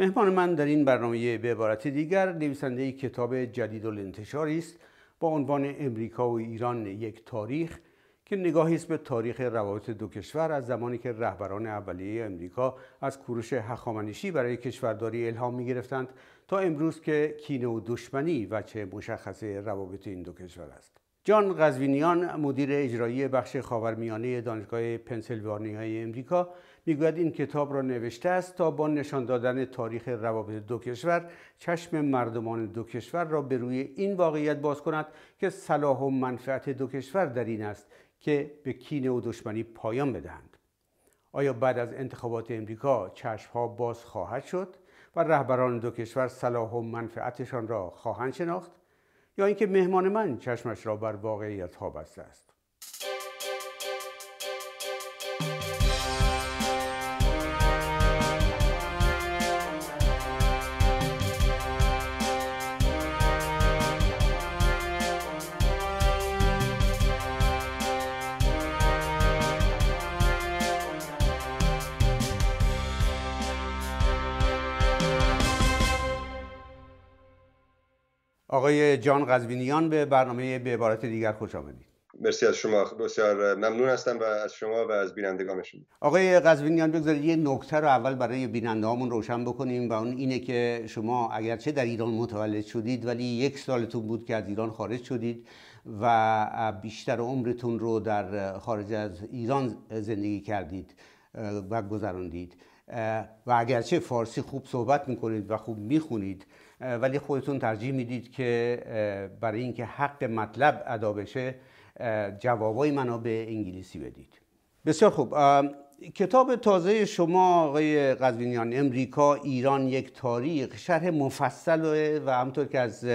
مهمان من در این برنامه به عبارت دیگر نویسنده کتاب جدید و است با عنوان امریکا و ایران یک تاریخ که نگاهی است به تاریخ روابط دو کشور از زمانی که رهبران اولیه امریکا از کوروش هخامنشی برای کشورداری الهام می گرفتند تا امروز که کینه و دشمنی چه مشخصه روابط این دو کشور است. جان قزوینیان مدیر اجرایی بخش خاورمیانه دانشگاه پنسیلوانیای امریکا میگوید این کتاب را نوشته است تا با نشان دادن تاریخ روابط دو کشور چشم مردمان دو کشور را به روی این واقعیت باز کند که صلاح و منفعت دو کشور در این است که به کینه و دشمنی پایان بدهند آیا بعد از انتخابات امریکا ها باز خواهد شد و رهبران دو کشور صلاح و منفعتشان را خواهند شناخت یا اینکه مهمان من چشمش را بر واقعیت ها بسته است آقای جان قزوینیان به برنامه به عبارت دیگر خوش آمدید مرسی از شما بسیار ممنون هستم و از شما و از بینندگان شما آقای قزوینیان بگذارید یه نکته رو اول برای بیننده هامون روشن بکنیم و اون اینه که شما اگرچه در ایران متولد شدید ولی یک سالتون بود که از ایران خارج شدید و بیشتر عمرتون رو در خارج از ایران زندگی کردید و گذراندید و اگرچه فارسی خوب صحبت میکنید و خوب میخونید ولی خودتون ترجیح میدید که برای اینکه حق مطلب ادا بشه جوابای منو به انگلیسی بدید بسیار خوب کتاب تازه شما آقای قزوینیان امریکا ایران یک تاریخ شرح مفصل و همطور که از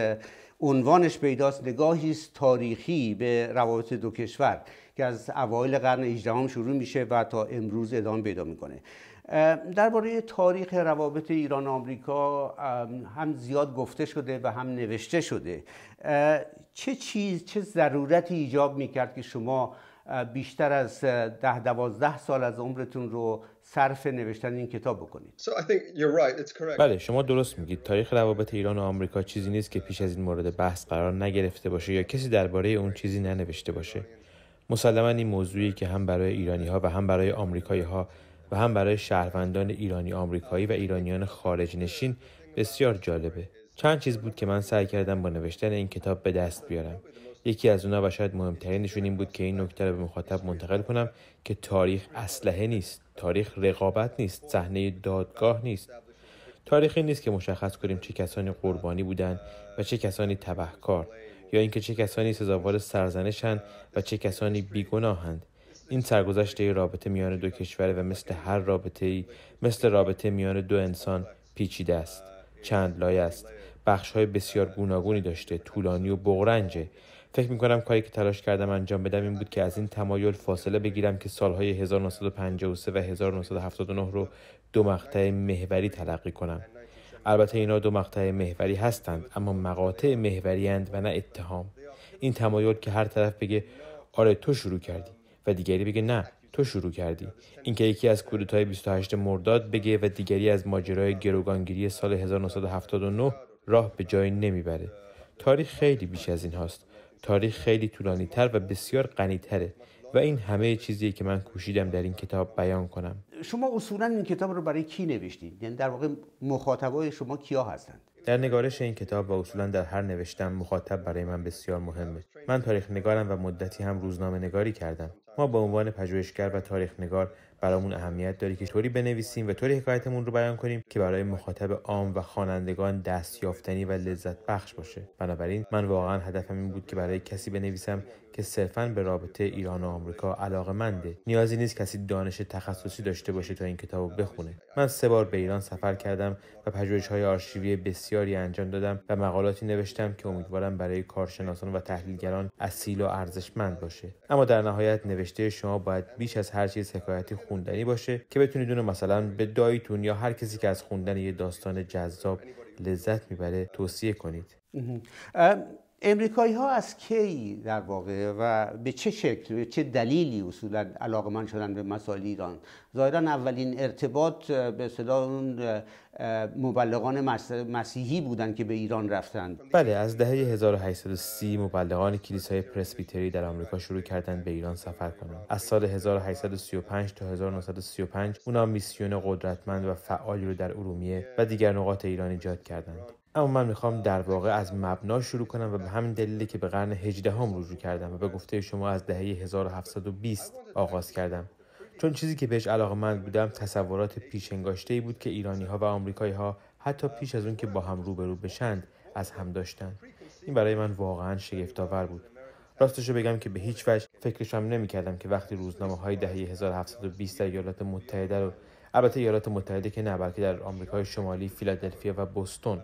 عنوانش پیداست نگاهی است تاریخی به روابط دو کشور که از اوایل قرن 18 شروع میشه و تا امروز ادامه پیدا میکنه درباره تاریخ روابط ایران و آمریکا هم زیاد گفته شده و هم نوشته شده چه چیز چه ضرورتی ایجاب میکرد که شما بیشتر از ده دوازده سال از عمرتون رو صرف نوشتن این کتاب بکنید بله شما درست میگید تاریخ روابط ایران و آمریکا چیزی نیست که پیش از این مورد بحث قرار نگرفته باشه یا کسی درباره اون چیزی ننوشته باشه مسلما این موضوعی که هم برای ایرانی ها و هم برای آمریکایی ها و هم برای شهروندان ایرانی آمریکایی و ایرانیان خارج نشین بسیار جالبه چند چیز بود که من سعی کردم با نوشتن این کتاب به دست بیارم یکی از اونا و شاید مهمترینشون این بود که این نکته رو به مخاطب منتقل کنم که تاریخ اسلحه نیست تاریخ رقابت نیست صحنه دادگاه نیست تاریخی نیست که مشخص کنیم چه کسانی قربانی بودند و چه کسانی تبهکار یا اینکه چه کسانی سزاوار سرزنشند و چه کسانی بیگناهند این سرگذشت رابطه میان دو کشور و مثل هر رابطه ای مثل رابطه میان دو انسان پیچیده است چند لایه است بخش های بسیار گوناگونی داشته طولانی و بغرنجه فکر می کنم کاری که تلاش کردم انجام بدم این بود که از این تمایل فاصله بگیرم که سالهای 1953 و 1979 رو دو مقطع محوری تلقی کنم البته اینا دو مقطع محوری هستند اما مقاطع محوری اند و نه اتهام این تمایل که هر طرف بگه آره تو شروع کردی و دیگری بگه نه تو شروع کردی اینکه یکی از کودتای 28 مرداد بگه و دیگری از ماجرای گروگانگیری سال 1979 راه به جایی نمیبره تاریخ خیلی بیش از این هاست تاریخ خیلی طولانی تر و بسیار غنی و این همه چیزیه که من کوشیدم در این کتاب بیان کنم شما اصولا این کتاب رو برای کی نوشتید یعنی در واقع مخاطبای شما کیا هستند در نگارش این کتاب و اصولا در هر نوشتم مخاطب برای من بسیار مهمه من تاریخ نگارم و مدتی هم روزنامه نگاری کردم ما به عنوان پژوهشگر و تاریخ نگار برامون اهمیت داره که طوری بنویسیم و طوری حکایتمون رو بیان کنیم که برای مخاطب عام و خوانندگان دست یافتنی و لذت بخش باشه بنابراین من واقعا هدفم این بود که برای کسی بنویسم که صرفا به رابطه ایران و آمریکا منده نیازی نیست کسی دانش تخصصی داشته باشه تا این کتاب بخونه من سه بار به ایران سفر کردم و های آرشیوی بسیاری انجام دادم و مقالاتی نوشتم که امیدوارم برای کارشناسان و تحلیلگران اصیل و ارزشمند باشه اما در نهایت نوشته شما باید بیش از هر چیز حکایتی خوندنی باشه که بتونید اونو مثلا به دایتون یا هر کسی که از خوندن یه داستان جذاب لذت میبره توصیه کنید امریکایی ها از کی در واقع و به چه شکل و چه دلیلی اصولا من شدن به مسائل ایران ظاهرا اولین ارتباط به صدا اون مبلغان مسیحی بودند که به ایران رفتند بله از دهه 1830 مبلغان کلیسای پرسبیتری در آمریکا شروع کردند به ایران سفر کنند از سال 1835 تا 1935 اونا میسیون قدرتمند و فعالی رو در ارومیه و دیگر نقاط ایران ایجاد کردند اما من میخوام در واقع از مبنا شروع کنم و به همین دلیلی که به قرن هجدهم رجوع کردم و به گفته شما از دهه 1720 آغاز کردم چون چیزی که بهش من بودم تصورات پیش ای بود که ایرانی ها و آمریکایی ها حتی پیش از اون که با هم روبرو بشند از هم داشتند این برای من واقعا شگفتآور بود راستشو بگم که به هیچ وجه فکرشم نمیکردم که وقتی روزنامه های دهه 1720 در ایالات متحده رو البته ایالات متحده که نه بلکه در آمریکای شمالی فیلادلفیا و بوستون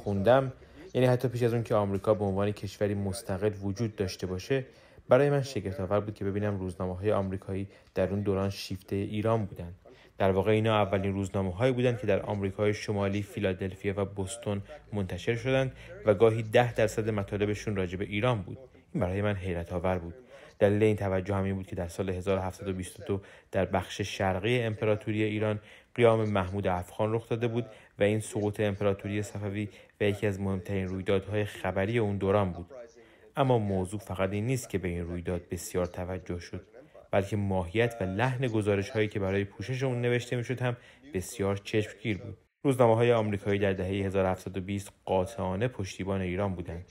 خوندم یعنی حتی پیش از اون که آمریکا به عنوان کشوری مستقل وجود داشته باشه برای من شگفت آور بود که ببینم روزنامه های آمریکایی در اون دوران شیفته ایران بودند در واقع اینا اولین روزنامه هایی بودند که در آمریکای شمالی فیلادلفیا و بوستون منتشر شدند و گاهی ده درصد مطالبشون راجع به ایران بود این برای من حیرت آور بود دلیل این توجه همین بود که در سال 1722 در بخش شرقی امپراتوری ایران قیام محمود افغان رخ داده بود و این سقوط امپراتوری صفوی و یکی از مهمترین رویدادهای خبری اون دوران بود اما موضوع فقط این نیست که به این رویداد بسیار توجه شد بلکه ماهیت و لحن گزارش هایی که برای پوشش اون نوشته میشد هم بسیار چشمگیر بود روزنامه های آمریکایی در دهه 1720 قاطعانه پشتیبان ایران بودند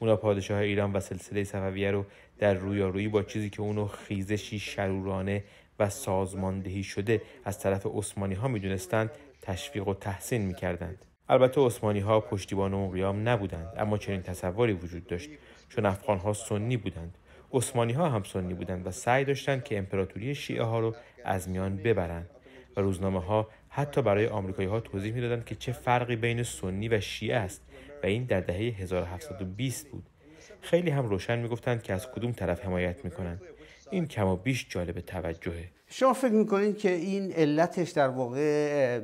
اونا پادشاه ایران و سلسله صفویه رو در رویارویی با چیزی که اونو خیزشی شرورانه و سازماندهی شده از طرف عثمانی ها دونستند. تشویق و تحسین میکردند البته عثمانی ها پشتیبان اون قیام نبودند اما چنین تصوری وجود داشت چون افغان ها سنی بودند عثمانی ها هم سنی بودند و سعی داشتند که امپراتوری شیعه ها رو از میان ببرند و روزنامه ها حتی برای آمریکایی ها توضیح میدادند که چه فرقی بین سنی و شیعه است و این در دهه 1720 بود خیلی هم روشن میگفتند که از کدوم طرف حمایت میکنند این کم و بیش جالب توجهه شما فکر میکنید که این علتش در واقع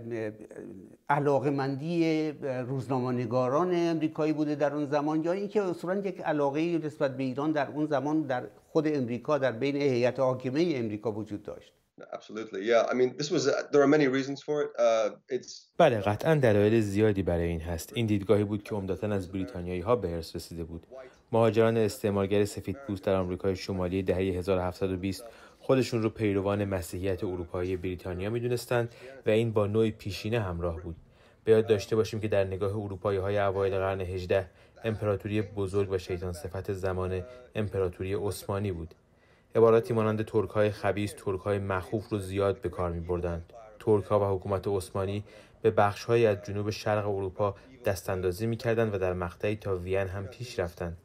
مندی روزنامه‌نگاران امریکایی بوده در اون زمان یا اینکه اصولا یک علاقه نسبت به ایران در اون زمان در خود امریکا در بین هیئت حاکمه امریکا وجود داشت بله قطعا دلایل زیادی برای این هست این دیدگاهی بود که عمدتا از بریتانیایی ها به ارث رسیده بود مهاجران استعمارگر سفید پوست در آمریکای شمالی دهه 1720 خودشون رو پیروان مسیحیت اروپایی بریتانیا میدونستند و این با نوع پیشینه همراه بود به یاد داشته باشیم که در نگاه اروپایی های اوایل قرن 18 امپراتوری بزرگ و شیطان صفت زمان امپراتوری عثمانی بود عباراتی مانند ترک های خبیز ترک های مخوف رو زیاد به کار می بردند ترک ها و حکومت عثمانی به بخش های از جنوب شرق اروپا دستاندازی می کردند و در مقطعی تا وین هم پیش رفتند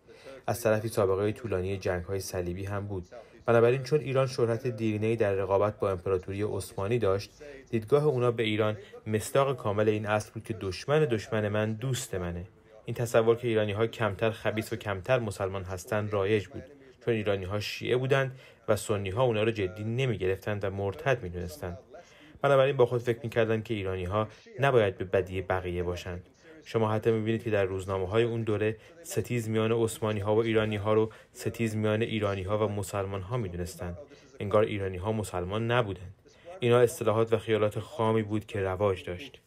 از طرفی سابقه طولانی جنگ های صلیبی هم بود بنابراین چون ایران شهرت دیرینه در رقابت با امپراتوری عثمانی داشت دیدگاه اونا به ایران مستاق کامل این اصل بود که دشمن دشمن من دوست منه این تصور که ایرانی ها کمتر خبیس و کمتر مسلمان هستند رایج بود چون ایرانی ها شیعه بودند و سنی ها اونا رو جدی نمی گرفتند و مرتد می دونستند. بنابراین با خود فکر می که ایرانی ها نباید به بدی بقیه باشند. شما حتی میبینید که در روزنامه های اون دوره ستیز میان عثمانی ها و ایرانی ها رو ستیز میان ایرانی ها و مسلمان ها میدونستند انگار ایرانی ها مسلمان نبودند اینا اصطلاحات و خیالات خامی بود که رواج داشت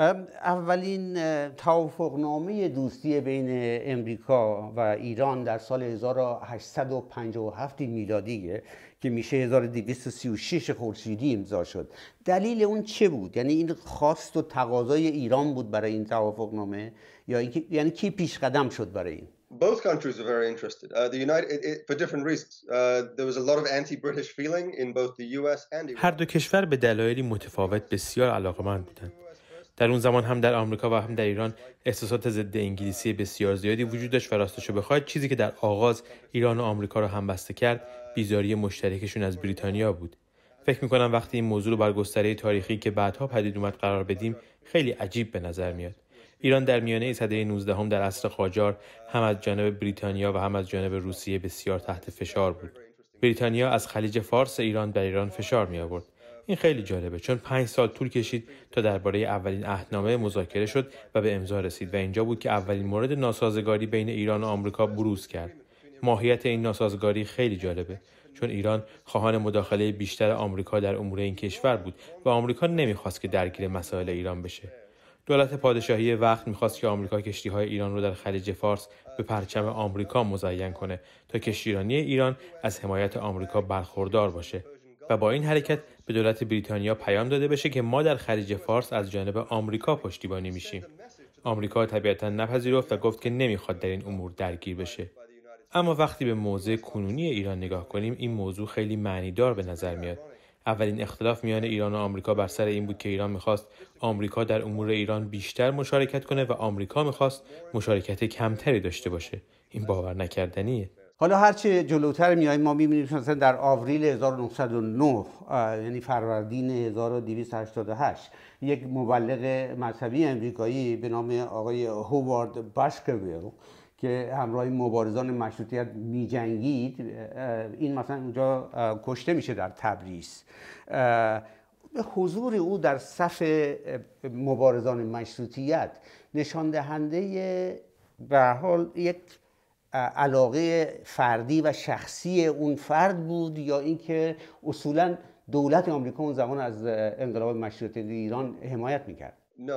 um, اولین uh, توافق Muslims دوستی بین امریکا و ایران در سال 1857 میلادیه که میشه 1236 خورشیدی امضا شد دلیل اون چه بود یعنی این خواست و تقاضای ایران بود برای این توافق نامه یا اینکه یعنی کی پیش قدم شد برای این both countries are very interested. Uh, the United, it, it, for different reasons. Uh, there was a lot of anti-British feeling in both the U.S. and Iran. هر دو کشور به دلایلی متفاوت بسیار علاقمند بودند. در اون زمان هم در آمریکا و هم در ایران احساسات ضد انگلیسی بسیار زیادی وجود داشت و راستش بخواید چیزی که در آغاز ایران و آمریکا را بسته کرد بیزاری مشترکشون از بریتانیا بود فکر میکنم وقتی این موضوع رو بر گستره تاریخی که بعدها پدید اومد قرار بدیم خیلی عجیب به نظر میاد ایران در میانه صده 19 هم در عصر قاجار هم از جانب بریتانیا و هم از جانب روسیه بسیار تحت فشار بود بریتانیا از خلیج فارس ایران در ایران فشار می آورد این خیلی جالبه چون پنج سال طول کشید تا درباره اولین اهنامه مذاکره شد و به امضا رسید و اینجا بود که اولین مورد ناسازگاری بین ایران و آمریکا بروز کرد ماهیت این ناسازگاری خیلی جالبه چون ایران خواهان مداخله بیشتر آمریکا در امور این کشور بود و آمریکا نمیخواست که درگیر مسائل ایران بشه دولت پادشاهی وقت میخواست که آمریکا کشتی های ایران رو در خلیج فارس به پرچم آمریکا مزین کنه تا کشتیرانی ایران از حمایت آمریکا برخوردار باشه و با این حرکت به دولت بریتانیا پیام داده بشه که ما در خلیج فارس از جانب آمریکا پشتیبانی میشیم آمریکا طبیعتا نپذیرفت و گفت که نمیخواد در این امور درگیر بشه اما وقتی به موضع کنونی ایران نگاه کنیم این موضوع خیلی معنیدار به نظر میاد اولین اختلاف میان ایران و آمریکا بر سر این بود که ایران میخواست آمریکا در امور ایران بیشتر مشارکت کنه و آمریکا میخواست مشارکت کمتری داشته باشه این باور نکردنیه حالا هرچه جلوتر میای ما میبینیم مثلا در آوریل 1909 یعنی فروردین 1288 یک مبلغ مذهبی امریکایی به نام آقای هوارد باشکویل که همراه مبارزان مشروطیت میجنگید این مثلا اونجا کشته میشه در تبریز به حضور او در صف مبارزان مشروطیت نشان دهنده به حال یک علاقه فردی و شخصی اون فرد بود یا اینکه اصولا دولت آمریکا اون زمان از انقلاب مشروطه ایران حمایت میکرد نه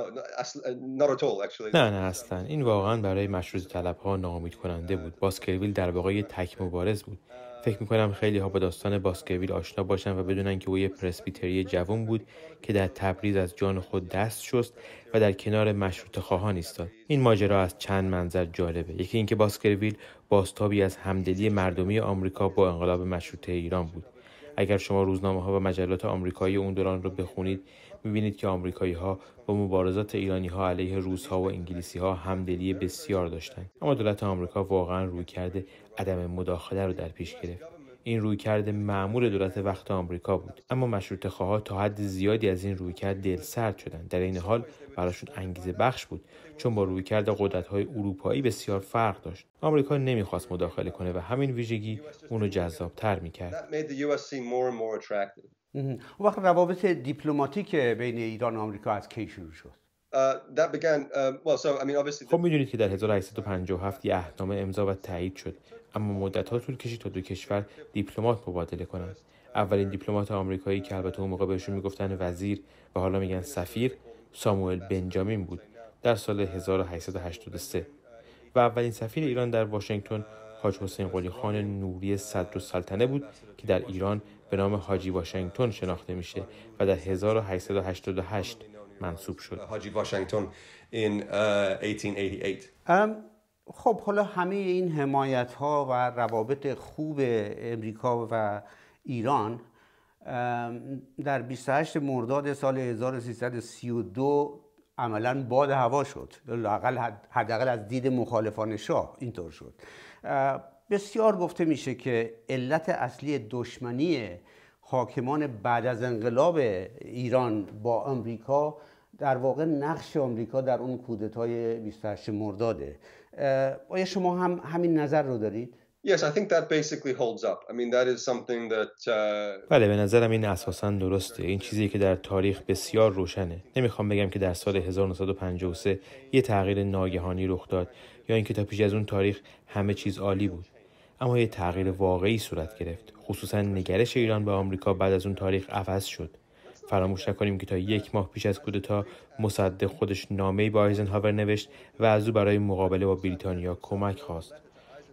نه اصلا این واقعا برای مشروط طلب ها ناامید کننده بود باسکرویل در واقع تک مبارز بود فکر میکنم خیلی ها با داستان باسکرویل آشنا باشن و بدونن که او یه پرسبیتری جوان بود که در تبریز از جان خود دست شست و در کنار مشروط خواهان ایستاد این ماجرا از چند منظر جالبه یکی اینکه باسکرویل باستابی از همدلی مردمی آمریکا با انقلاب مشروطه ایران بود اگر شما روزنامه ها و مجلات آمریکایی اون دوران رو بخونید میبینید که آمریکایی ها با مبارزات ایرانی ها علیه روس ها و انگلیسی ها همدلی بسیار داشتند اما دولت آمریکا واقعا روی کرده عدم مداخله رو در پیش گرفت این روی کرده معمول دولت وقت آمریکا بود اما مشروط خواه تا حد زیادی از این رویکرد دل سرد شدند در این حال براشون انگیزه بخش بود چون با قدرت های اروپایی بسیار فرق داشت آمریکا نمیخواست مداخله کنه و همین ویژگی اون جذاب تر میکرد اون وقت روابط دیپلماتیک بین ایران و آمریکا از کی شروع شد uh, uh, خب میدونید که در 1857 یه اهنامه امضا و تایید شد اما مدت ها طول کشید تا دو کشور دیپلمات مبادله کنند اولین دیپلمات آمریکایی که البته اون موقع بهشون میگفتن وزیر و حالا میگن سفیر ساموئل بنجامین بود در سال 1883 و اولین سفیر ایران در واشنگتن حاج حسین قلی خان نوری صدر بود که در ایران به نام حاجی واشنگتن شناخته میشه و در 1888 منصوب شد. حاجی واشنگتن uh, این 1888. خب حالا همه این حمایت ها و روابط خوب امریکا و ایران در 28 مرداد سال 1332 عملا باد هوا شد حداقل حداقل از دید مخالفان شاه اینطور شد بسیار گفته میشه که علت اصلی دشمنی حاکمان بعد از انقلاب ایران با آمریکا در واقع نقش آمریکا در اون کودتای 28 مرداده آیا شما هم همین نظر رو دارید؟ بله به نظرم این اساسا درسته این چیزی که در تاریخ بسیار روشنه نمیخوام بگم که در سال 1953 یه تغییر ناگهانی رخ داد یا اینکه تا پیش از اون تاریخ همه چیز عالی بود اما یه تغییر واقعی صورت گرفت خصوصا نگرش ایران به آمریکا بعد از اون تاریخ عوض شد فراموش نکنیم که تا یک ماه پیش از کودتا مصدق خودش نامه‌ای با آیزنهاور نوشت و از او برای مقابله با بریتانیا کمک خواست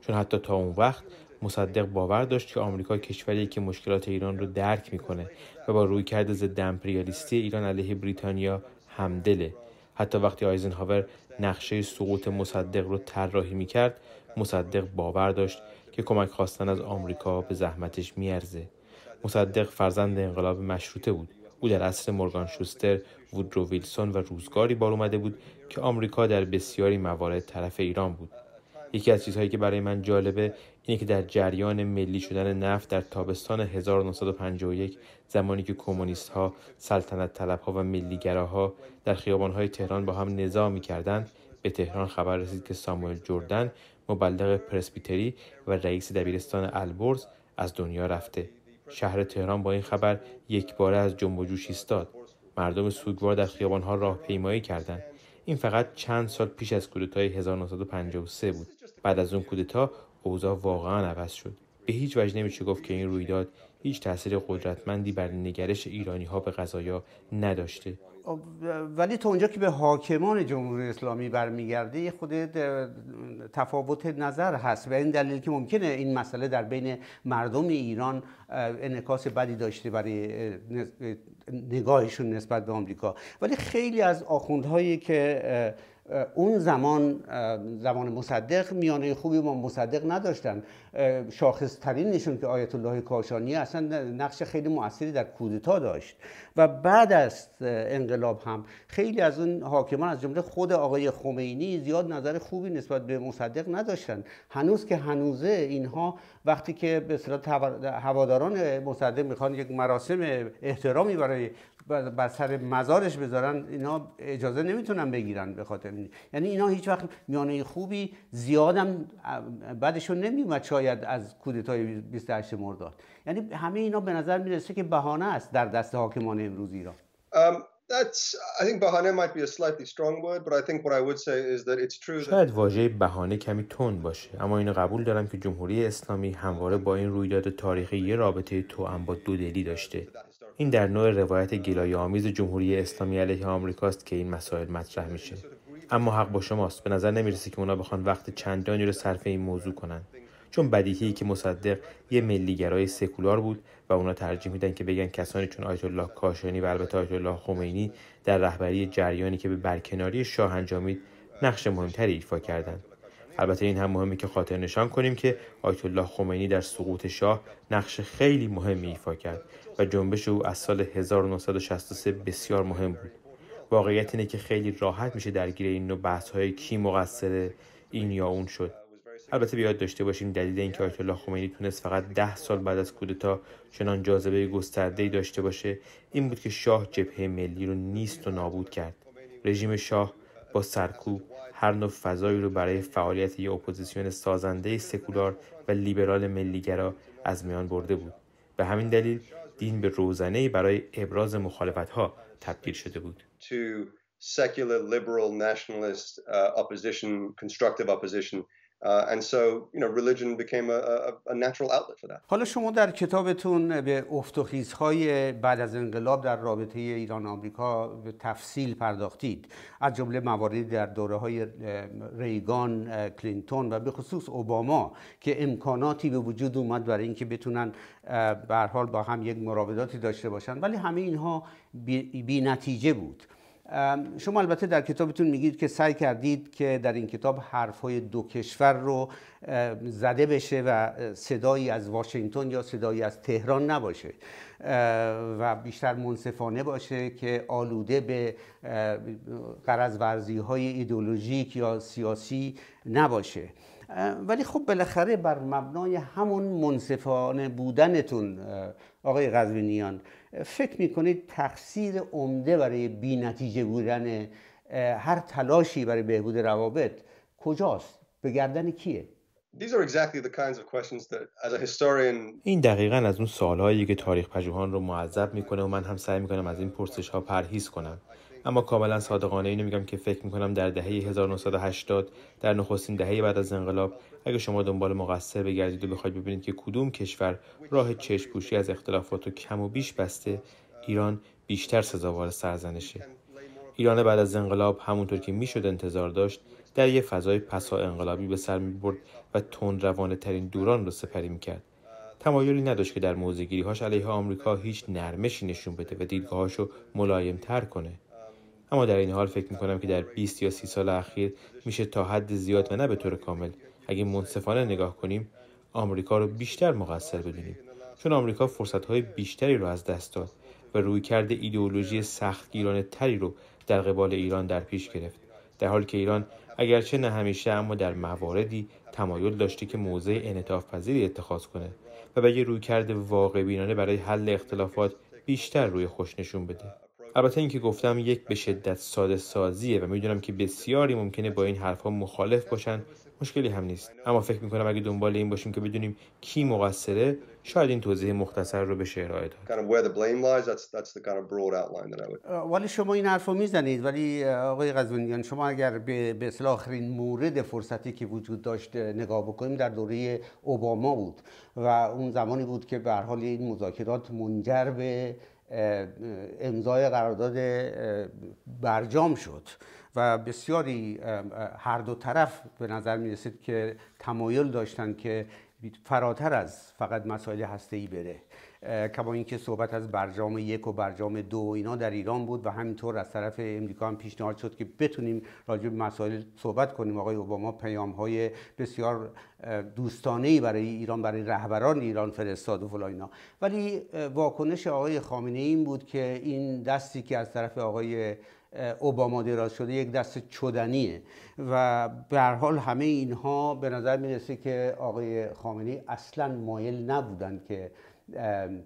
چون حتی تا اون وقت مصدق باور داشت که آمریکا کشوری که مشکلات ایران رو درک میکنه و با رویکرد ضد امپریالیستی ایران علیه بریتانیا همدله حتی وقتی آیزنهاور نقشه سقوط مصدق رو طراحی میکرد مصدق باور داشت که کمک خواستن از آمریکا به زحمتش میارزه مصدق فرزند انقلاب مشروطه بود او در عصر مورگان شوستر وودرو ویلسون و روزگاری بار اومده بود که آمریکا در بسیاری موارد طرف ایران بود یکی از چیزهایی که برای من جالبه اینه که در جریان ملی شدن نفت در تابستان 1951 زمانی که کمونیست ها، سلطنت طلب ها و ها در خیابان های تهران با هم نزاع میکردند به تهران خبر رسید که ساموئل جردن مبلغ پرسبیتری و رئیس دبیرستان البرز از دنیا رفته شهر تهران با این خبر یک باره از جنب و ایستاد مردم سوگوار در خیابانها راهپیمایی کردند این فقط چند سال پیش از کودتای 1953 بود بعد از اون کودتا اوضاع واقعا عوض شد به هیچ وجه نمیشه گفت که این رویداد هیچ تاثیر قدرتمندی بر نگرش ایرانی ها به غذایا نداشته خب، ولی تا اونجا که به حاکمان جمهوری اسلامی برمیگرده یه خود تفاوت نظر هست و این دلیل که ممکنه این مسئله در بین مردم ایران انکاس بدی داشته برای نگاهشون نسبت به آمریکا ولی خیلی از آخوندهایی که اون زمان زمان مصدق میانه خوبی ما مصدق نداشتن شاخص ترین نشون که آیت الله کاشانی اصلا نقش خیلی موثری در کودتا داشت و بعد از انقلاب هم خیلی از اون حاکمان از جمله خود آقای خمینی زیاد نظر خوبی نسبت به مصدق نداشتن هنوز که هنوزه اینها وقتی که به اصطلاح هواداران مصدق میخوان یک مراسم احترامی برای بر سر مزارش بذارن اینا اجازه نمیتونن بگیرن به خاطر این یعنی اینا هیچ وقت میانه خوبی زیادم بعدشون نمیومد شاید از کودتای 28 مرداد یعنی همه اینا به نظر میرسه که بهانه است در دست حاکمان امروز ایران شاید واژه بهانه کمی تند باشه اما اینو قبول دارم که جمهوری اسلامی همواره با این رویداد تاریخی یه رابطه توأم با دلی داشته این در نوع روایت گلایه آمیز جمهوری اسلامی علیه آمریکاست که این مسائل مطرح میشه اما حق با شماست به نظر نمیرسه که اونا بخوان وقت چندانی رو صرف این موضوع کنن چون بدیهی که مصدق یه ملیگرای سکولار بود و اونا ترجیح میدن که بگن کسانی چون آیت الله کاشانی و البته آیت الله خمینی در رهبری جریانی که به برکناری شاه انجامید نقش مهمتری ایفا کردند البته این هم مهمه که خاطر نشان کنیم که آیت الله خمینی در سقوط شاه نقش خیلی مهمی ایفا کرد و جنبش او از سال 1963 بسیار مهم بود واقعیت اینه که خیلی راحت میشه درگیر این نوع بحث های کی مقصر این یا اون شد البته بیاد داشته باشیم دلیل اینکه آیت الله خمینی تونست فقط ده سال بعد از کودتا چنان جاذبه ای داشته باشه این بود که شاه جبهه ملی رو نیست و نابود کرد رژیم شاه با سرکوب هر نوع فضایی رو برای فعالیت یک اپوزیسیون سازنده سکولار و لیبرال ملیگرا از میان برده بود به همین دلیل دین به روزنه برای ابراز مخالفت ها تبدیل شده بود حالا شما در کتابتون به افتخیزهای بعد از انقلاب در رابطه ایران آمریکا به تفصیل پرداختید از جمله مواردی در دوره های ریگان کلینتون و به خصوص اوباما که امکاناتی به وجود اومد برای اینکه بتونن به حال با هم یک مراوداتی داشته باشند ولی همه اینها بی, بی نتیجه بود شما البته در کتابتون میگید که سعی کردید که در این کتاب حرف های دو کشور رو زده بشه و صدایی از واشنگتن یا صدایی از تهران نباشه و بیشتر منصفانه باشه که آلوده به قرض های ایدولوژیک یا سیاسی نباشه ولی خب بالاخره بر مبنای همون منصفانه بودنتون آقای قزوینیان فکر میکنید تقصیر عمده برای بینتیجه بودن هر تلاشی برای بهبود روابط کجاست؟ به گردن کیه؟ این دقیقا از اون سالهایی که تاریخ پژوهان رو معذب میکنه و من هم سعی میکنم از این پرسش ها پرهیز کنم اما کاملا صادقانه اینو میگم که فکر میکنم در دهه 1980 در نخستین دهه بعد از انقلاب اگر شما دنبال مقصر بگردید و بخواید ببینید که کدوم کشور راه چشم پوشی از اختلافات و کم و بیش بسته ایران بیشتر سزاوار سرزنشه ایران بعد از انقلاب همونطور که میشد انتظار داشت در یه فضای پسا انقلابی به سر می برد و تون روانه ترین دوران رو سپری می کرد. تمایلی نداشت که در هاش علیه آمریکا هیچ نرمشی نشون بده و دیدگاهاش رو ملایم تر کنه. اما در این حال فکر کنم که در 20 یا سی سال اخیر میشه تا حد زیاد و نه به طور کامل اگه منصفانه نگاه کنیم آمریکا رو بیشتر مقصر بدونیم چون آمریکا فرصتهای بیشتری رو از دست داد و روی کرده ایدئولوژی سختگیرانه تری رو در قبال ایران در پیش گرفت در حالی که ایران اگرچه نه همیشه اما در مواردی تمایل داشته که موضع انعطاف پذیری اتخاذ کنه و به یه رویکرد واقع بینانه برای حل اختلافات بیشتر روی خوش نشون بده البته اینکه گفتم یک به شدت ساده سازیه و میدونم که بسیاری ممکنه با این حرفها مخالف باشن مشکلی هم نیست اما فکر میکنم اگه دنبال این باشیم که بدونیم کی مقصره شاید این توضیح مختصر رو به ارائه داد ولی شما این حرف رو میزنید ولی آقای غزونیان شما اگر به به آخرین مورد فرصتی که وجود داشت نگاه بکنیم در دوره اوباما بود و اون زمانی بود که به حال این مذاکرات منجر به امضای قرارداد برجام شد و بسیاری هر دو طرف به نظر می رسید که تمایل داشتند که فراتر از فقط مسائل هسته ای بره کما اینکه صحبت از برجام یک و برجام دو و اینا در ایران بود و همینطور از طرف امریکا هم پیشنهاد شد که بتونیم راجع به مسائل صحبت کنیم آقای اوباما پیام های بسیار دوستانه ای برای ایران برای رهبران ایران فرستاد و فلان اینا ولی واکنش آقای خامنه این بود که این دستی که از طرف آقای اوباما دراز شده یک دست چدنیه و به هر حال همه اینها به نظر میرسه که آقای خامنه‌ای اصلا مایل نبودند که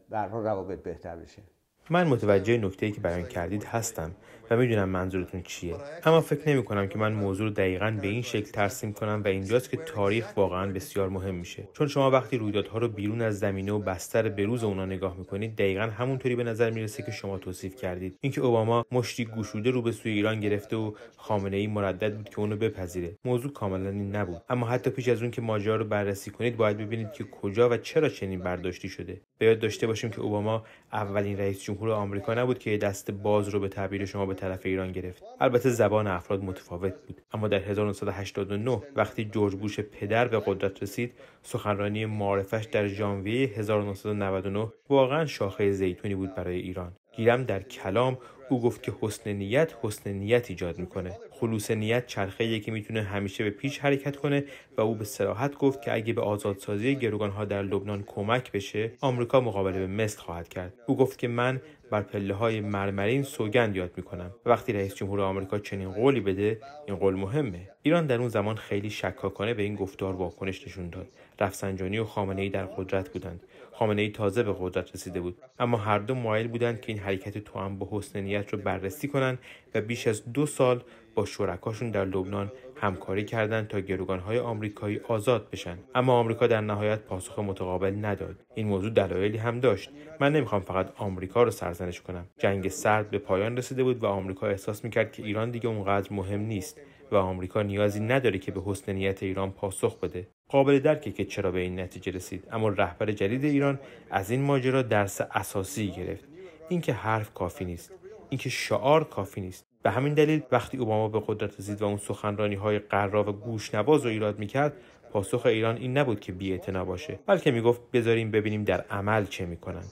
برها روابط بهتر بشه من متوجه نکته ای که بیان کردید هستم و میدونم منظورتون چیه اما فکر نمی کنم که من موضوع رو دقیقا به این شکل ترسیم کنم و اینجاست که تاریخ واقعا بسیار مهم میشه چون شما وقتی رویدادها رو بیرون از زمینه و بستر به روز اونا نگاه میکنید دقیقا همونطوری به نظر میرسه که شما توصیف کردید اینکه اوباما مشتی گشوده رو به سوی ایران گرفته و خامنه ای مردد بود که اونو بپذیره موضوع کاملا این نبود اما حتی پیش از اون که ماجرا رو بررسی کنید باید ببینید که کجا و چرا چنین برداشتی شده به یاد داشته باشیم که اوباما اولین رئیس جمهور آمریکا نبود که دست باز رو به تعبیر شما به طرف ایران گرفت البته زبان افراد متفاوت بود اما در 1989 وقتی جورج بوش پدر به قدرت رسید سخنرانی معارفش در ژانویه 1999 واقعا شاخه زیتونی بود برای ایران گیرم در کلام او گفت که حسن نیت حسن نیت ایجاد میکنه خلوص نیت چرخه که میتونه همیشه به پیش حرکت کنه و او به سراحت گفت که اگه به آزادسازی ها در لبنان کمک بشه آمریکا مقابله به مصر خواهد کرد او گفت که من بر پله های مرمرین سوگند یاد میکنم وقتی رئیس جمهور آمریکا چنین قولی بده این قول مهمه ایران در اون زمان خیلی شکاکانه به این گفتار واکنش نشون داد رفسنجانی و خامنه ای در قدرت بودند خامنه ای تازه به قدرت رسیده بود اما هر دو مایل بودند که این حرکت توام با حسن نیت رو بررسی کنند و بیش از دو سال با شرکاشون در لبنان همکاری کردند تا گروگانهای آمریکایی آزاد بشن اما آمریکا در نهایت پاسخ متقابل نداد این موضوع دلایلی هم داشت من نمیخوام فقط آمریکا رو سرزنش کنم جنگ سرد به پایان رسیده بود و آمریکا احساس میکرد که ایران دیگه اونقدر مهم نیست و آمریکا نیازی نداره که به حسن نیت ایران پاسخ بده قابل درکه که چرا به این نتیجه رسید اما رهبر جدید ایران از این ماجرا درس اساسی گرفت اینکه حرف کافی نیست اینکه شعار کافی نیست به همین دلیل وقتی اوباما به قدرت رسید و اون سخنرانی های قرا و نواز رو ایراد میکرد پاسخ ایران این نبود که بیاعتنا باشه بلکه میگفت بذاریم ببینیم در عمل چه میکنند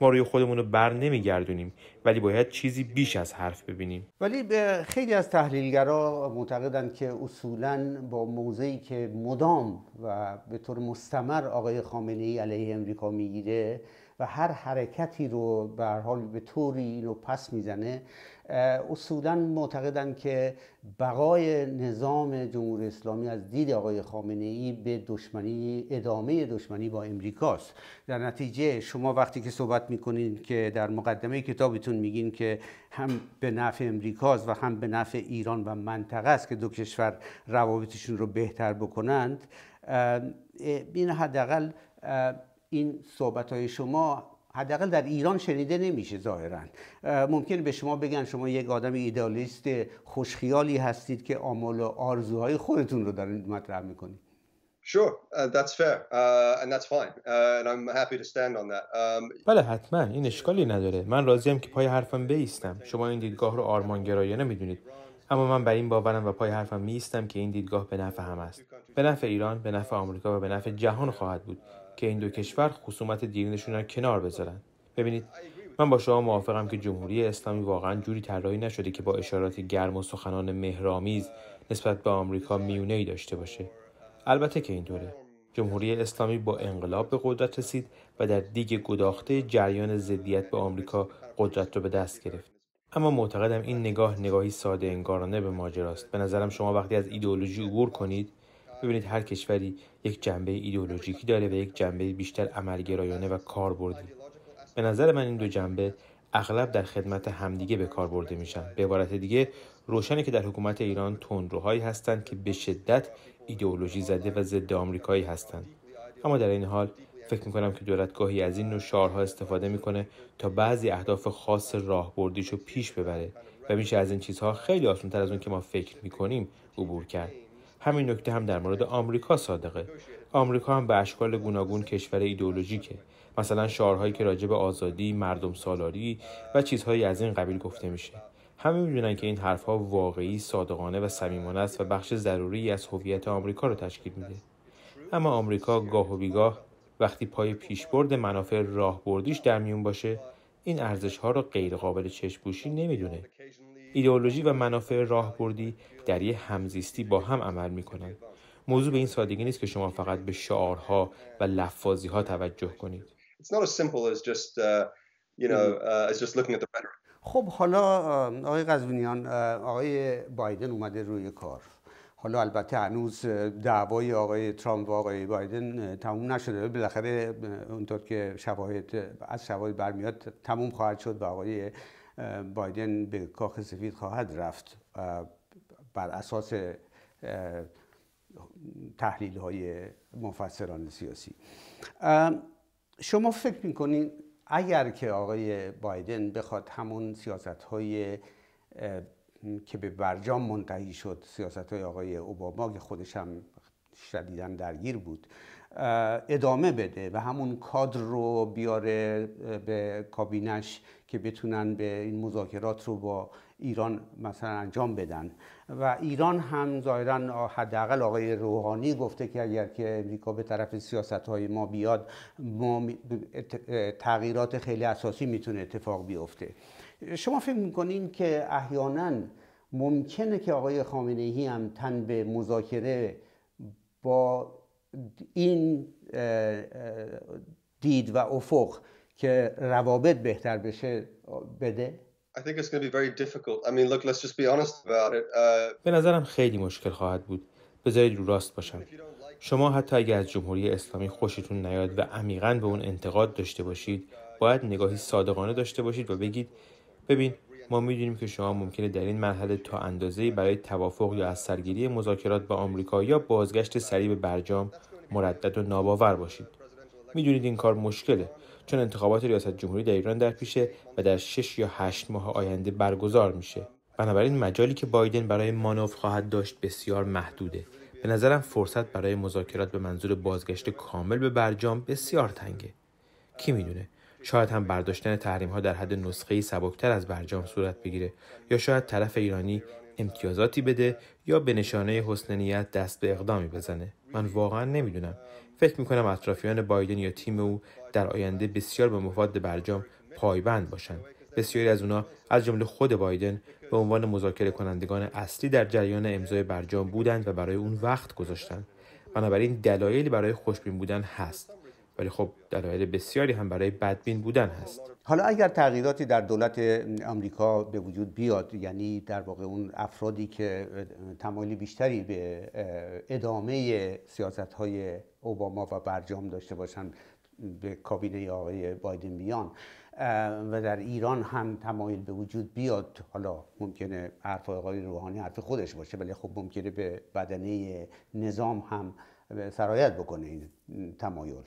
ما روی خودمون رو بر نمیگردونیم ولی باید چیزی بیش از حرف ببینیم ولی خیلی از تحلیلگرا معتقدند که اصولا با موضعی که مدام و به طور مستمر آقای خامنه ای علیه امریکا میگیره و هر حرکتی رو به حال به طوری اینو پس میزنه اصولا معتقدن که بقای نظام جمهوری اسلامی از دید آقای خامنه ای به دشمنی ادامه دشمنی با امریکاست در نتیجه شما وقتی که صحبت میکنین که در مقدمه کتابتون میگین که هم به نفع امریکاست و هم به نفع ایران و منطقه است که دو کشور روابطشون رو بهتر بکنند این حداقل این صحبت های شما حداقل در ایران شنیده نمیشه ظاهرا ممکن به شما بگن شما یک آدم ایدالیست خوشخیالی هستید که آمال و آرزوهای خودتون رو دارید مطرح میکنید Sure, uh, that's fair uh, and that's fine uh, and I'm happy to stand on that. Um, بله حتما این اشکالی نداره. من راضیم که پای حرفم بیستم. شما این دیدگاه رو آرمانگرایانه میدونید. اما من بر این باورم و پای حرفم میستم که این دیدگاه به نفع هم است به نفع ایران به نفع آمریکا و به نفع جهان خواهد بود که این دو کشور خصومت دیرینشون را کنار بذارن ببینید من با شما موافقم که جمهوری اسلامی واقعا جوری طراحی نشده که با اشارات گرم و سخنان مهرآمیز نسبت به آمریکا میونه ای داشته باشه البته که اینطوره جمهوری اسلامی با انقلاب به قدرت رسید و در دیگ گداخته جریان ضدیت به آمریکا قدرت رو به دست گرفت اما معتقدم این نگاه نگاهی ساده انگارانه به ماجراست به نظرم شما وقتی از ایدئولوژی عبور کنید ببینید هر کشوری یک جنبه ایدئولوژیکی داره و یک جنبه بیشتر عملگرایانه و کاربردی به نظر من این دو جنبه اغلب در خدمت همدیگه به کار برده میشن به عبارت دیگه روشنه که در حکومت ایران تندروهایی هستند که به شدت ایدئولوژی زده و ضد آمریکایی هستند اما در این حال فکر میکنم که دولت از این نوع شعارها استفاده میکنه تا بعضی اهداف خاص راهبردیش رو پیش ببره و میشه از این چیزها خیلی آسانتر از اون که ما فکر میکنیم عبور کرد همین نکته هم در مورد آمریکا صادقه آمریکا هم به اشکال گوناگون کشور ایدئولوژیکه مثلا شعارهایی که راجع به آزادی مردم سالاری و چیزهایی از این قبیل گفته میشه همه میدونن که این حرفها واقعی صادقانه و صمیمانه است و بخش ضروری از هویت آمریکا رو تشکیل میده اما آمریکا گاه و بیگاه وقتی پای پیشبرد منافع راهبردیش در میون باشه این ارزش ها رو غیر قابل چشمپوشی نمیدونه ایدئولوژی و منافع راهبردی در یه همزیستی با هم عمل میکنن موضوع به این سادگی نیست که شما فقط به شعارها و لفاظی ها توجه کنید uh, uh, خب حالا آقای قزوینیان آقای بایدن اومده روی کار حالا البته هنوز دعوای آقای ترامپ و آقای بایدن تموم نشده بالاخره اونطور که شواهد از شواهد برمیاد تموم خواهد شد و آقای بایدن به کاخ سفید خواهد رفت بر اساس تحلیل های مفسران سیاسی شما فکر میکنین اگر که آقای بایدن بخواد همون سیاست های که به برجام منتهی شد سیاست های آقای اوباما که خودش هم شدیدا درگیر بود ادامه بده و همون کادر رو بیاره به کابینش که بتونن به این مذاکرات رو با ایران مثلا انجام بدن و ایران هم ظاهرا حداقل آقای روحانی گفته که اگر که امریکا به طرف سیاست های ما بیاد ما تغییرات خیلی اساسی میتونه اتفاق بیفته شما فکر میکنین که احیانا ممکنه که آقای خامنه ای هم تن به مذاکره با این دید و افق که روابط بهتر بشه بده به نظرم خیلی مشکل خواهد بود بذارید رو راست باشم شما حتی اگر از جمهوری اسلامی خوشتون نیاد و عمیقا به اون انتقاد داشته باشید باید نگاهی صادقانه داشته باشید و بگید ببین ما میدونیم که شما ممکنه در این مرحله تا اندازه‌ای برای توافق یا از سرگیری مذاکرات با آمریکا یا بازگشت سریع به برجام مردد و ناباور باشید میدونید این کار مشکله چون انتخابات ریاست جمهوری در ایران در پیشه و در 6 یا 8 ماه آینده برگزار میشه بنابراین مجالی که بایدن برای مانوف خواهد داشت بسیار محدوده به نظرم فرصت برای مذاکرات به منظور بازگشت کامل به برجام بسیار تنگه کی میدونه شاید هم برداشتن تحریم ها در حد نسخه سبکتر از برجام صورت بگیره یا شاید طرف ایرانی امتیازاتی بده یا به نشانه حسن نیت دست به اقدامی بزنه من واقعا نمیدونم فکر میکنم اطرافیان بایدن یا تیم او در آینده بسیار به مفاد برجام پایبند باشند بسیاری از اونا از جمله خود بایدن به عنوان مذاکره کنندگان اصلی در جریان امضای برجام بودند و برای اون وقت گذاشتند بنابراین دلایلی برای خوشبین بودن هست ولی خب دلایل بسیاری هم برای بدبین بودن هست حالا اگر تغییراتی در دولت آمریکا به وجود بیاد یعنی در واقع اون افرادی که تمایل بیشتری به ادامه سیاست های اوباما و برجام داشته باشن به کابینه آقای بایدن بیان و در ایران هم تمایل به وجود بیاد حالا ممکنه حرف آقای روحانی حرف خودش باشه ولی خب ممکنه به بدنه نظام هم سرایت بکنه این تمایل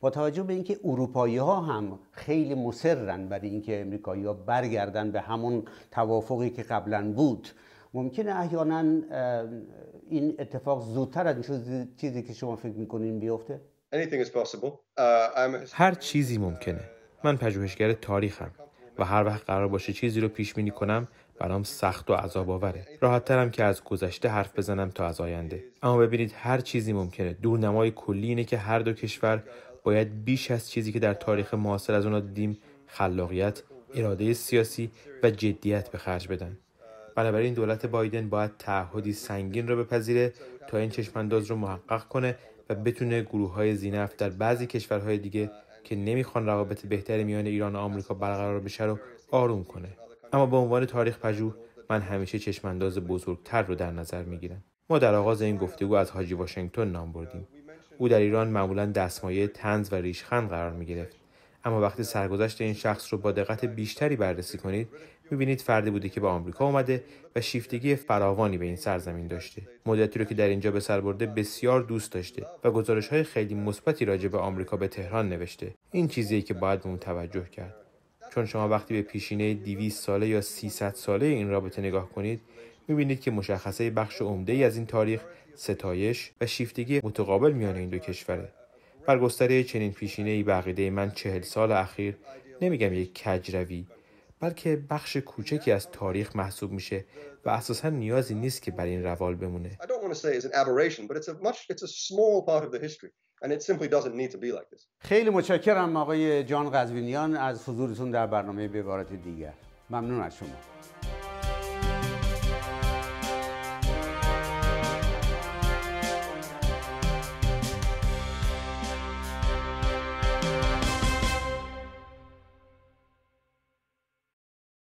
با توجه به اینکه اروپایی ها هم خیلی مصرن برای اینکه امریکایی ها برگردن به همون توافقی که قبلا بود ممکنه احیانا این اتفاق زودتر از چیزی که شما فکر میکنین بیفته uh, هر چیزی ممکنه من پژوهشگر تاریخم و هر وقت قرار باشه چیزی رو پیش بینی کنم برام سخت و عذاب آوره راحت ترم که از گذشته حرف بزنم تا از آینده اما ببینید هر چیزی ممکنه دورنمای کلی اینه که هر دو کشور باید بیش از چیزی که در تاریخ معاصر از اونا دیدیم خلاقیت اراده سیاسی و جدیت به خرج بدن بنابراین دولت بایدن باید تعهدی سنگین را بپذیره تا این چشمانداز رو محقق کنه و بتونه گروه های زینف در بعضی کشورهای دیگه که نمیخوان روابط بهتری میان ایران و آمریکا برقرار بشه رو آروم کنه اما به عنوان تاریخ پژوه من همیشه چشمانداز بزرگتر رو در نظر میگیرم ما در آغاز این گفتگو از حاجی واشنگتن نام بردیم او در ایران معمولا دستمایه تنز و ریشخند قرار می گرفت اما وقتی سرگذشت این شخص رو با دقت بیشتری بررسی کنید میبینید فردی بوده که به آمریکا اومده و شیفتگی فراوانی به این سرزمین داشته مدتی رو که در اینجا به سر برده بسیار دوست داشته و گزارش های خیلی مثبتی راجع به آمریکا به تهران نوشته این چیزیه که باید به اون توجه کرد چون شما وقتی به پیشینه 200 ساله یا 300 ساله این رابطه نگاه کنید میبینید که مشخصه بخش عمده ای از این تاریخ ستایش و شیفتگی متقابل میان این دو کشوره بر گستره چنین پیشینه ای بقیده من چهل سال اخیر نمیگم یک کجروی بلکه بخش کوچکی از تاریخ محسوب میشه و اساسا نیازی نیست که بر این روال بمونه خیلی متشکرم آقای جان قزوینیان از حضورتون در برنامه به دیگر ممنون از شما